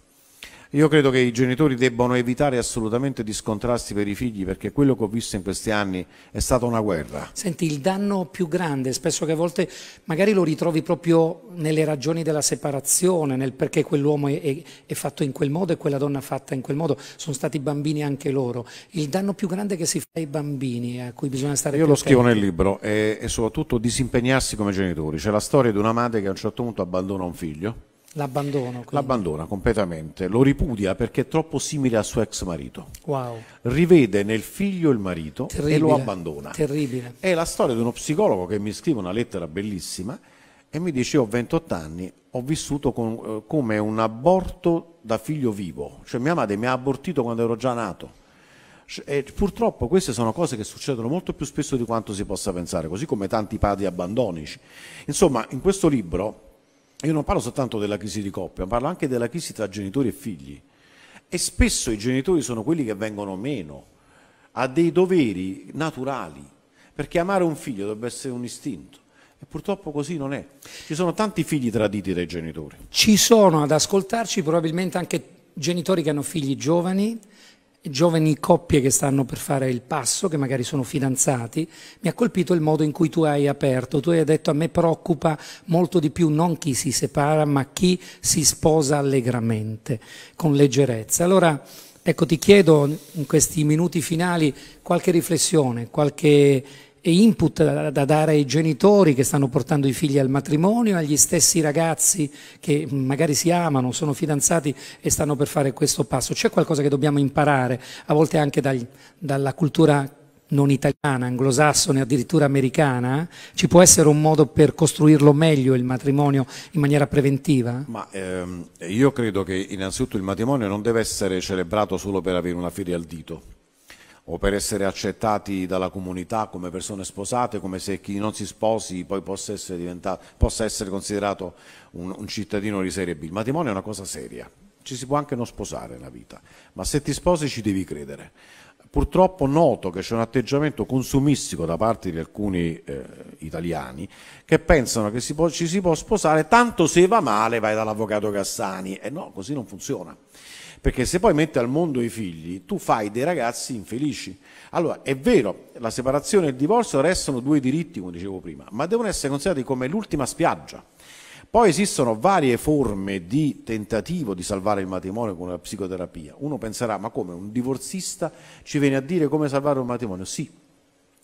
Io credo che i genitori debbano evitare assolutamente di scontrarsi per i figli perché quello che ho visto in questi anni è stata una guerra. Senti, il danno più grande, spesso che a volte magari lo ritrovi proprio nelle ragioni della separazione, nel perché quell'uomo è, è, è fatto in quel modo e quella donna fatta in quel modo, sono stati bambini anche loro. Il danno più grande che si fa ai bambini, a cui bisogna stare Io lo scrivo nel libro e, eh, e soprattutto disimpegnarsi come genitori. C'è la storia di una madre che a un certo punto abbandona un figlio L'abbandono. L'abbandona completamente, lo ripudia perché è troppo simile al suo ex marito. Wow. Rivede nel figlio il marito Terribile. e lo abbandona. Terribile. È la storia di uno psicologo che mi scrive una lettera bellissima e mi dice io ho 28 anni, ho vissuto con, eh, come un aborto da figlio vivo, cioè mia madre mi ha abortito quando ero già nato. Cioè, e purtroppo queste sono cose che succedono molto più spesso di quanto si possa pensare, così come tanti padri abbandonici. Insomma, in questo libro io non parlo soltanto della crisi di coppia, parlo anche della crisi tra genitori e figli. E spesso i genitori sono quelli che vengono meno a dei doveri naturali, perché amare un figlio dovrebbe essere un istinto. E purtroppo così non è. Ci sono tanti figli traditi dai genitori. Ci sono ad ascoltarci probabilmente anche genitori che hanno figli giovani, giovani coppie che stanno per fare il passo, che magari sono fidanzati, mi ha colpito il modo in cui tu hai aperto, tu hai detto a me preoccupa molto di più non chi si separa, ma chi si sposa allegramente, con leggerezza. Allora, ecco, ti chiedo in questi minuti finali qualche riflessione, qualche e input da, dare ai genitori che stanno portando i figli al matrimonio, agli stessi ragazzi che magari si amano, sono fidanzati e stanno per fare questo passo. C'è qualcosa che dobbiamo imparare, a volte anche dagli, dalla cultura non italiana, anglosassone, addirittura americana, ci può essere un modo per costruirlo meglio il matrimonio in maniera preventiva? Ma ehm, io credo che innanzitutto il matrimonio non deve essere celebrato solo per avere una fede al dito o per essere accettati dalla comunità come persone sposate, come se chi non si sposi poi possa essere, possa essere considerato un, un cittadino di serie B. Il matrimonio è una cosa seria, ci si può anche non sposare nella vita, ma se ti sposi ci devi credere. Purtroppo noto che c'è un atteggiamento consumistico da parte di alcuni eh, italiani che pensano che si può, ci si può sposare tanto se va male vai dall'avvocato Cassani e no, così non funziona perché se poi metti al mondo i figli, tu fai dei ragazzi infelici. Allora, è vero, la separazione e il divorzio restano due diritti, come dicevo prima, ma devono essere considerati come l'ultima spiaggia. Poi esistono varie forme di tentativo di salvare il matrimonio con la psicoterapia. Uno penserà, ma come un divorzista ci viene a dire come salvare un matrimonio? Sì,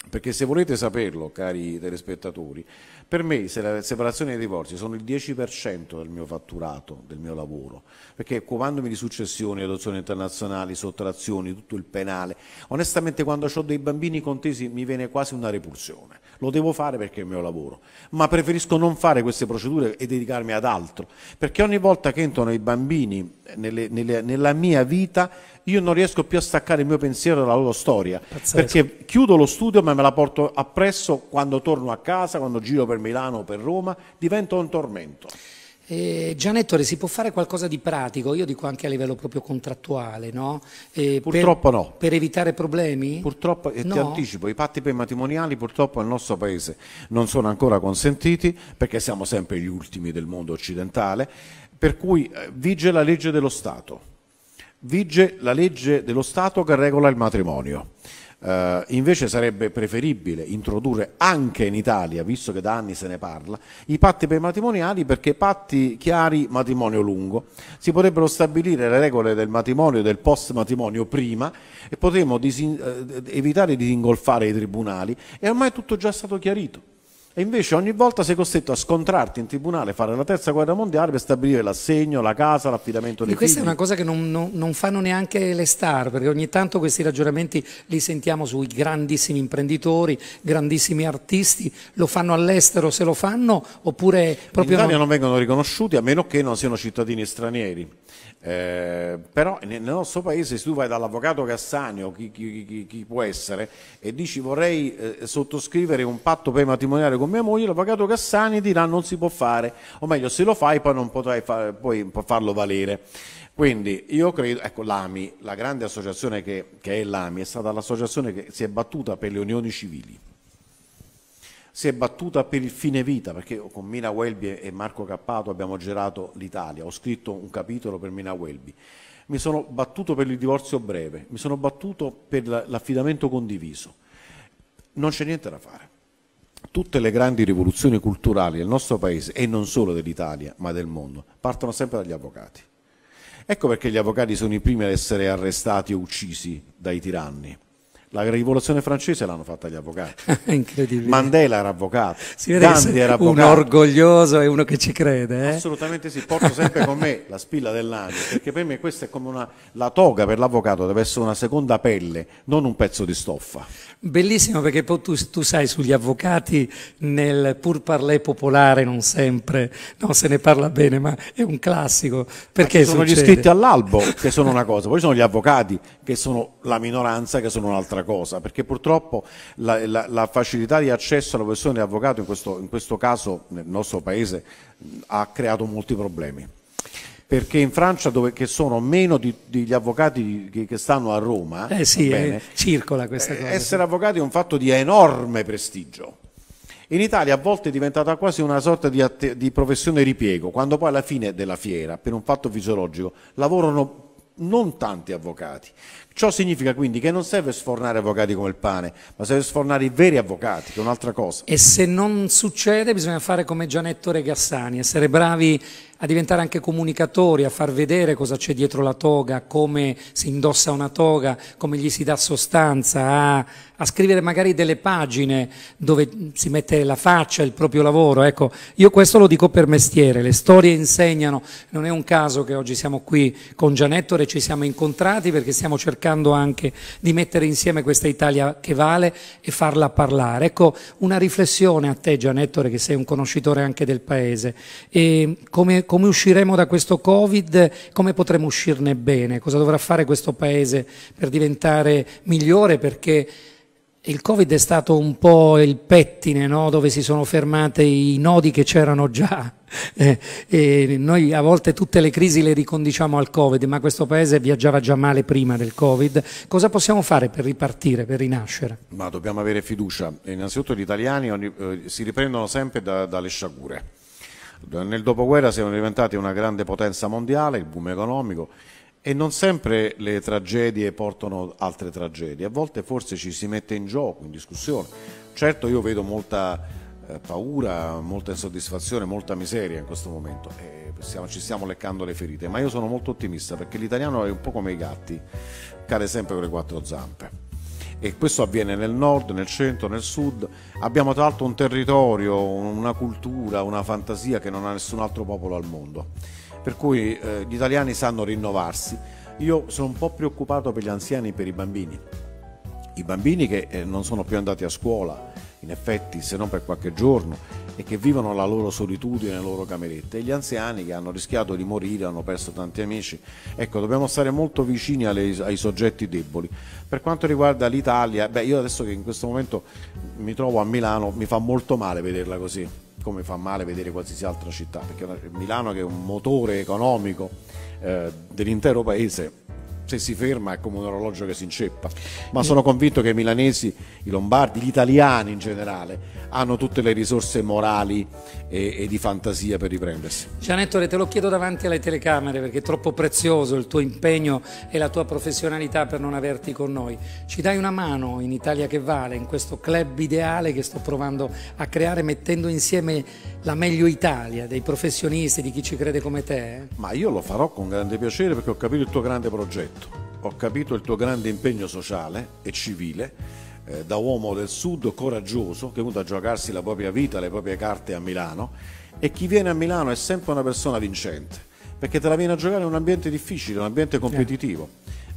perché se volete saperlo, cari telespettatori, per me le separazioni e i divorzi sono il 10% del mio fatturato, del mio lavoro, perché occupandomi di successioni, adozioni internazionali, sottrazioni, tutto il penale, onestamente quando ho dei bambini contesi mi viene quasi una repulsione. Lo devo fare perché è il mio lavoro, ma preferisco non fare queste procedure e dedicarmi ad altro, perché ogni volta che entrano i bambini nelle, nelle, nella mia vita io non riesco più a staccare il mio pensiero dalla loro storia, Pazzesco. perché chiudo lo studio ma me la porto appresso quando torno a casa, quando giro per Milano o per Roma, divento un tormento. Eh, Gianettore, si può fare qualcosa di pratico, io dico anche a livello proprio contrattuale, no? Eh, purtroppo per, no. Per evitare problemi? Purtroppo, e no. ti anticipo, i patti matrimoniali purtroppo nel nostro paese non sono ancora consentiti perché siamo sempre gli ultimi del mondo occidentale, per cui eh, vige la legge dello Stato vige la legge dello Stato che regola il matrimonio. Uh, invece sarebbe preferibile introdurre anche in Italia, visto che da anni se ne parla, i patti prematrimoniali perché patti chiari, matrimonio lungo. Si potrebbero stabilire le regole del matrimonio e del post matrimonio prima e potremmo disin- eh, evitare di ingolfare i tribunali. E ormai è tutto già stato chiarito. E invece ogni volta sei costretto a scontrarti in tribunale, fare la terza guerra mondiale per stabilire l'assegno, la casa, l'affidamento dei e questa figli. è una cosa che non, non, non, fanno neanche le star, perché ogni tanto questi ragionamenti li sentiamo sui grandissimi imprenditori, grandissimi artisti, lo fanno all'estero se lo fanno, oppure proprio... In Italia non... non vengono riconosciuti a meno che non siano cittadini stranieri. Eh, però nel nostro paese se tu vai dall'avvocato Cassani chi, chi, chi, chi, può essere e dici vorrei eh, sottoscrivere un patto matrimoniale con mia moglie l'avvocato Cassani dirà non si può fare o meglio se lo fai poi non potrai far, poi farlo valere quindi io credo, ecco l'AMI, la grande associazione che, che è l'AMI è stata l'associazione che si è battuta per le unioni civili si è battuta per il fine vita, perché con Mina Welby e Marco Cappato abbiamo girato l'Italia, ho scritto un capitolo per Mina Welby. Mi sono battuto per il divorzio breve, mi sono battuto per l'affidamento condiviso. Non c'è niente da fare. Tutte le grandi rivoluzioni culturali del nostro paese, e non solo dell'Italia, ma del mondo, partono sempre dagli avvocati. Ecco perché gli avvocati sono i primi ad essere arrestati e uccisi dai tiranni la rivoluzione francese l'hanno fatta gli avvocati. Incredibile. Mandela era avvocato. Si vede Gandhi era avvocato. Un orgoglioso e uno che ci crede. Eh? Assolutamente sì, porto sempre con me la spilla dell'anima, perché per me questa è come una... La toga per l'avvocato deve essere una seconda pelle, non un pezzo di stoffa. Bellissimo perché poi tu, tu sai sugli avvocati nel pur parler popolare non sempre, non se ne parla bene, ma è un classico. Perché sono succede? gli iscritti all'albo che sono una cosa, poi sono gli avvocati che sono la minoranza che sono un'altra cosa un'altra cosa, perché purtroppo la, la, la facilità di accesso alla professione di avvocato in questo, in questo caso nel nostro Paese ha creato molti problemi perché in Francia dove sono meno di, degli avvocati che, che, stanno a Roma eh sì, eh, bene, eh, circola questa eh, cosa essere avvocati è un fatto di enorme prestigio in Italia a volte è diventata quasi una sorta di, di professione ripiego quando poi alla fine della fiera per un fatto fisiologico lavorano non tanti avvocati. Ciò significa quindi che non serve sfornare avvocati come il pane, ma serve sfornare i veri avvocati, che è un'altra cosa. E se non succede bisogna fare come Gianettore Gassani, essere bravi a diventare anche comunicatori, a far vedere cosa c'è dietro la toga, come si indossa una toga, come gli si dà sostanza, a, a scrivere magari delle pagine dove si mette la faccia, il proprio lavoro. Ecco, io questo lo dico per mestiere, le storie insegnano, non è un caso che oggi siamo qui con Gianettore, e ci siamo incontrati perché stiamo cercando anche di mettere insieme questa Italia che vale e farla parlare. Ecco, una riflessione a te Gianettore che sei un conoscitore anche del paese. E come, come usciremo da questo Covid, come potremo uscirne bene, cosa dovrà fare questo Paese per diventare migliore, perché il Covid è stato un po' il pettine no? dove si sono fermate i nodi che c'erano già. Eh, e noi a volte tutte le crisi le ricondiciamo al Covid, ma questo paese viaggiava già male prima del Covid. Cosa possiamo fare per ripartire, per rinascere? Ma dobbiamo avere fiducia. Innanzitutto gli italiani eh, si riprendono sempre da, dalle sciagure nel dopoguerra siamo diventati una grande potenza mondiale, il boom economico, e non sempre le tragedie portano altre tragedie, a volte forse ci si mette in gioco, in discussione. Certo io vedo molta eh, paura, molta insoddisfazione, molta miseria in questo momento, e stiamo, ci stiamo leccando le ferite, ma io sono molto ottimista perché l'italiano è un po' come i gatti, cade sempre con le quattro zampe e questo avviene nel nord, nel centro, nel sud. Abbiamo tra l'altro un territorio, una cultura, una fantasia che non ha nessun altro popolo al mondo. Per cui eh, gli italiani sanno rinnovarsi. Io sono un po' preoccupato per gli anziani e per i bambini. I bambini che eh, non sono più andati a scuola, in effetti, se non per qualche giorno, e che vivono la loro solitudine le loro camerette e gli anziani che hanno rischiato di morire, hanno perso tanti amici. Ecco, dobbiamo stare molto vicini alle, ai soggetti deboli. Per quanto riguarda l'Italia, beh, io adesso che in questo momento mi trovo a Milano mi fa molto male vederla così, come fa male vedere qualsiasi altra città, perché Milano che è un motore economico eh, dell'intero paese se si ferma è come un orologio che si inceppa. Ma eh. sono convinto che i milanesi, i lombardi, gli italiani in generale hanno tutte le risorse morali e, e di fantasia per riprendersi. Gianettore, te lo chiedo davanti alle telecamere perché è troppo prezioso il tuo impegno e la tua professionalità per non averti con noi. Ci dai una mano in Italia che vale, in questo club ideale che sto provando a creare mettendo insieme la meglio Italia dei professionisti, di chi ci crede come te? Eh? Ma io lo farò con grande piacere perché ho capito il tuo grande progetto, ho capito il tuo grande impegno sociale e civile eh, da uomo del sud coraggioso che è venuto a giocarsi la propria vita, le proprie carte a Milano e chi viene a Milano è sempre una persona vincente perché te la viene a giocare in un ambiente difficile, un ambiente certo. competitivo.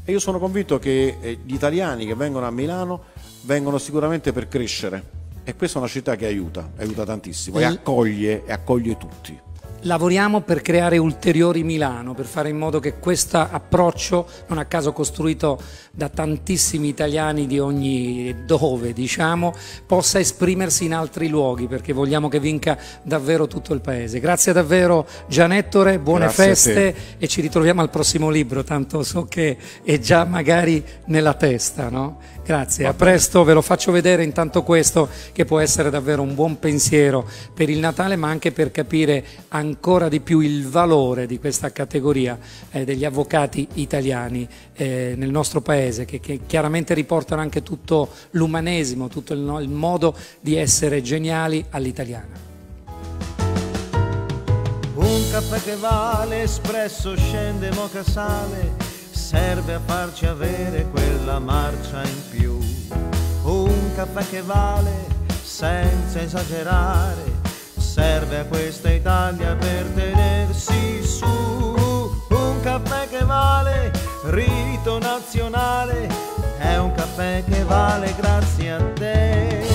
E io sono convinto che eh, gli italiani che vengono a Milano vengono sicuramente per crescere. E questa è una città che aiuta, aiuta tantissimo e, e accoglie, e accoglie tutti. Lavoriamo per creare ulteriori Milano, per fare in modo che questo approccio, non a caso costruito da tantissimi italiani di ogni dove, diciamo, possa esprimersi in altri luoghi, perché vogliamo che vinca davvero tutto il paese. Grazie davvero Gianettore, buone Grazie feste e ci ritroviamo al prossimo libro, tanto so che è già magari nella testa. No? Grazie, a presto, ve lo faccio vedere intanto questo che può essere davvero un buon pensiero per il Natale, ma anche per capire ancora ancora di più il valore di questa categoria eh, degli avvocati italiani eh, nel nostro paese che, che, chiaramente riportano anche tutto l'umanesimo, tutto il, il modo di essere geniali all'italiana. Un caffè che vale espresso scende moca sale, serve a farci avere quella marcia in più. Un caffè che vale senza esagerare serve a questa Italia per tenersi su un caffè che vale rito nazionale è un caffè che vale grazie a te